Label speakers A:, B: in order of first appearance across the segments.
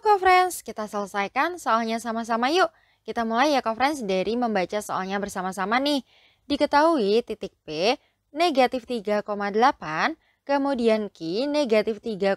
A: Yuk ko friends, kita selesaikan soalnya sama-sama yuk. Kita mulai ya ko friends dari membaca soalnya bersama-sama nih. Diketahui titik P negatif 3,8, kemudian Q negatif 3,1,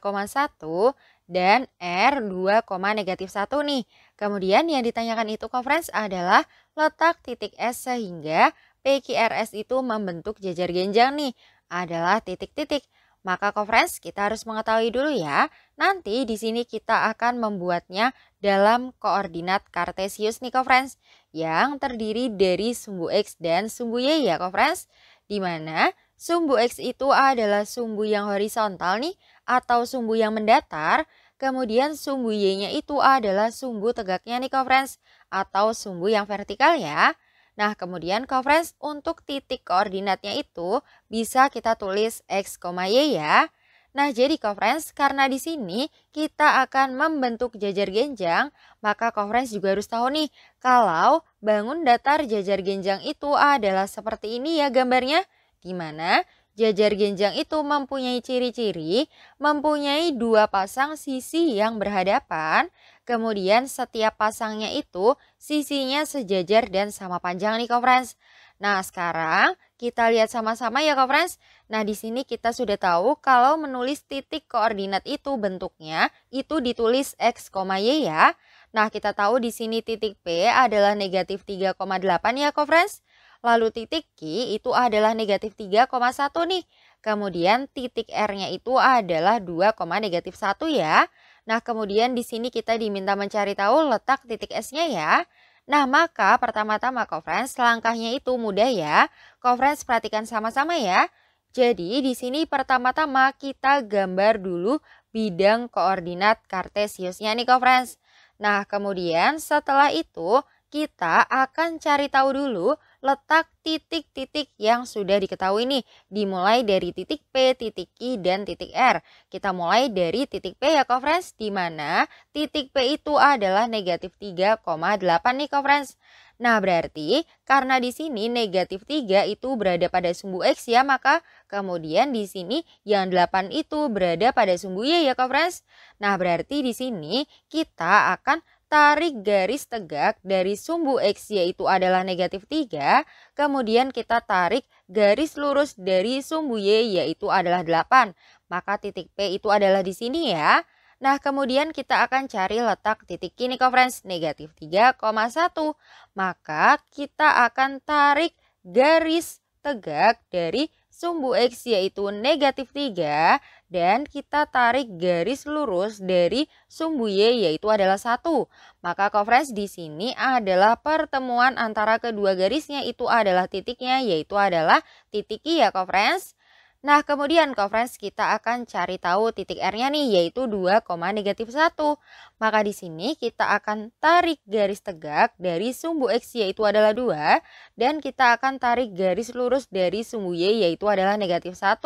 A: dan R 2, negatif 1 nih. Kemudian yang ditanyakan itu ko friends adalah letak titik S sehingga PQRS itu membentuk jajar genjang nih adalah titik-titik. Maka conference kita harus mengetahui dulu ya. Nanti di sini kita akan membuatnya dalam koordinat kartesius nih conference yang terdiri dari sumbu X dan sumbu Y ya conference. Di mana sumbu X itu adalah sumbu yang horizontal nih atau sumbu yang mendatar. Kemudian sumbu Y-nya itu adalah sumbu tegaknya nih conference atau sumbu yang vertikal ya. Nah, kemudian conference untuk titik koordinatnya itu bisa kita tulis X, Y ya. Nah, jadi conference karena di sini kita akan membentuk jajar genjang, maka conference juga harus tahu nih kalau bangun datar jajar genjang itu adalah seperti ini ya gambarnya. Di mana jajar genjang itu mempunyai ciri-ciri, mempunyai dua pasang sisi yang berhadapan, Kemudian setiap pasangnya itu sisinya sejajar dan sama panjang nih kofrens. Nah sekarang kita lihat sama-sama ya kofrens. Nah di sini kita sudah tahu kalau menulis titik koordinat itu bentuknya itu ditulis X, Y ya. Nah kita tahu di sini titik P adalah negatif 3,8 ya kofrens. Lalu titik Q itu adalah negatif 3,1 nih. Kemudian titik R-nya itu adalah 2, negatif 1 ya. Nah, kemudian di sini kita diminta mencari tahu letak titik S-nya ya. Nah, maka pertama-tama conference langkahnya itu mudah ya. Conference perhatikan sama-sama ya. Jadi, di sini pertama-tama kita gambar dulu bidang koordinat kartesiusnya nih conference. Nah, kemudian setelah itu kita akan cari tahu dulu letak titik-titik yang sudah diketahui nih. Dimulai dari titik P, titik I, dan titik R. Kita mulai dari titik P ya, friends, di mana titik P itu adalah negatif 3,8 nih, friends. Nah, berarti karena di sini negatif 3 itu berada pada sumbu X ya, maka kemudian di sini yang 8 itu berada pada sumbu Y ya, friends. Nah, berarti di sini kita akan tarik garis tegak dari sumbu X yaitu adalah negatif 3, kemudian kita tarik garis lurus dari sumbu Y yaitu adalah 8. Maka titik P itu adalah di sini ya. Nah, kemudian kita akan cari letak titik kini friends, negatif 3,1. Maka kita akan tarik garis tegak dari sumbu X yaitu negatif 3 dan kita tarik garis lurus dari sumbu Y yaitu adalah 1. Maka coverage di sini adalah pertemuan antara kedua garisnya itu adalah titiknya yaitu adalah titik Y ya coverage. Nah, kemudian friends kita akan cari tahu titik R-nya nih, yaitu 2, negatif 1. Maka di sini kita akan tarik garis tegak dari sumbu X, yaitu adalah 2. Dan kita akan tarik garis lurus dari sumbu Y, yaitu adalah negatif 1.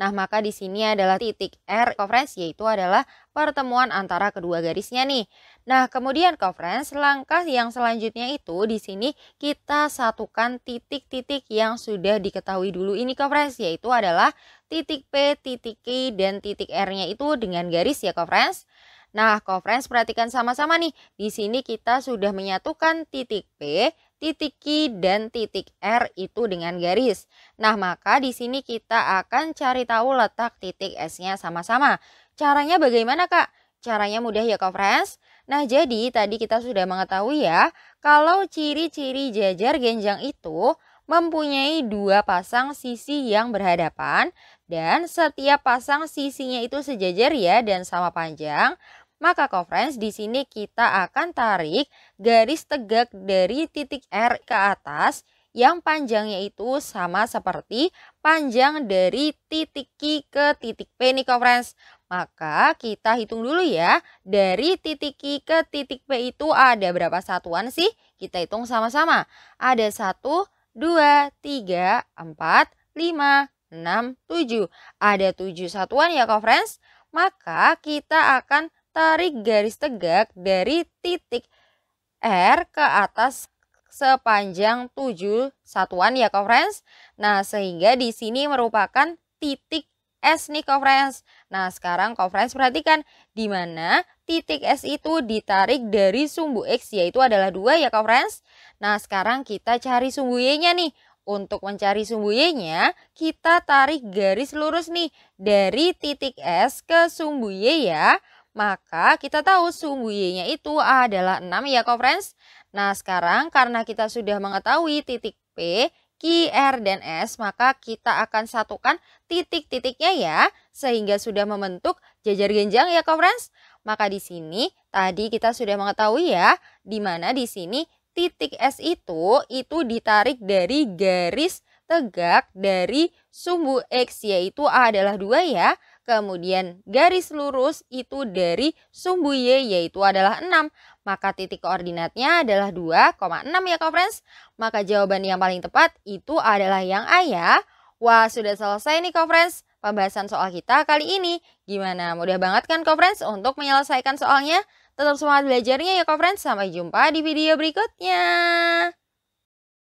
A: Nah, maka di sini adalah titik R, friends yaitu adalah pertemuan antara kedua garisnya nih. Nah, kemudian conference langkah yang selanjutnya itu di sini kita satukan titik-titik yang sudah diketahui dulu ini conference yaitu adalah titik P, titik K dan titik R-nya itu dengan garis ya conference. Nah, conference perhatikan sama-sama nih. Di sini kita sudah menyatukan titik P, titik Q dan titik R itu dengan garis. Nah, maka di sini kita akan cari tahu letak titik S-nya sama-sama. Caranya bagaimana kak? Caranya mudah ya kak friends. Nah jadi tadi kita sudah mengetahui ya kalau ciri-ciri jajar genjang itu mempunyai dua pasang sisi yang berhadapan dan setiap pasang sisinya itu sejajar ya dan sama panjang. Maka conference di sini kita akan tarik garis tegak dari titik R ke atas yang panjangnya itu sama seperti panjang dari titik Q ke titik P nih conference. Maka kita hitung dulu ya, dari titik I ke titik P itu ada berapa satuan sih? Kita hitung sama-sama. Ada 1, 2, 3, 4, 5, 6, 7. Ada 7 satuan ya kok friends? Maka kita akan tarik garis tegak dari titik R ke atas sepanjang 7 satuan ya kok friends? Nah sehingga di sini merupakan titik S nih friends. Nah sekarang friends perhatikan di mana titik S itu ditarik dari sumbu X yaitu adalah dua ya friends. Nah sekarang kita cari sumbu Y-nya nih. Untuk mencari sumbu Y-nya kita tarik garis lurus nih dari titik S ke sumbu Y ya. Maka kita tahu sumbu Y-nya itu adalah 6 ya friends. Nah sekarang karena kita sudah mengetahui titik P K, R, dan S, maka kita akan satukan titik-titiknya ya, sehingga sudah membentuk jajar genjang ya, friends. Maka di sini tadi kita sudah mengetahui ya, di mana di sini titik S itu itu ditarik dari garis tegak dari sumbu X yaitu A adalah 2 ya. Kemudian garis lurus itu dari sumbu Y yaitu adalah 6. Maka titik koordinatnya adalah 2,6 ya kak Maka jawaban yang paling tepat itu adalah yang A ya. Wah sudah selesai nih kak pembahasan soal kita kali ini. Gimana mudah banget kan kak untuk menyelesaikan soalnya? Tetap semangat belajarnya ya kak Sampai jumpa di video berikutnya.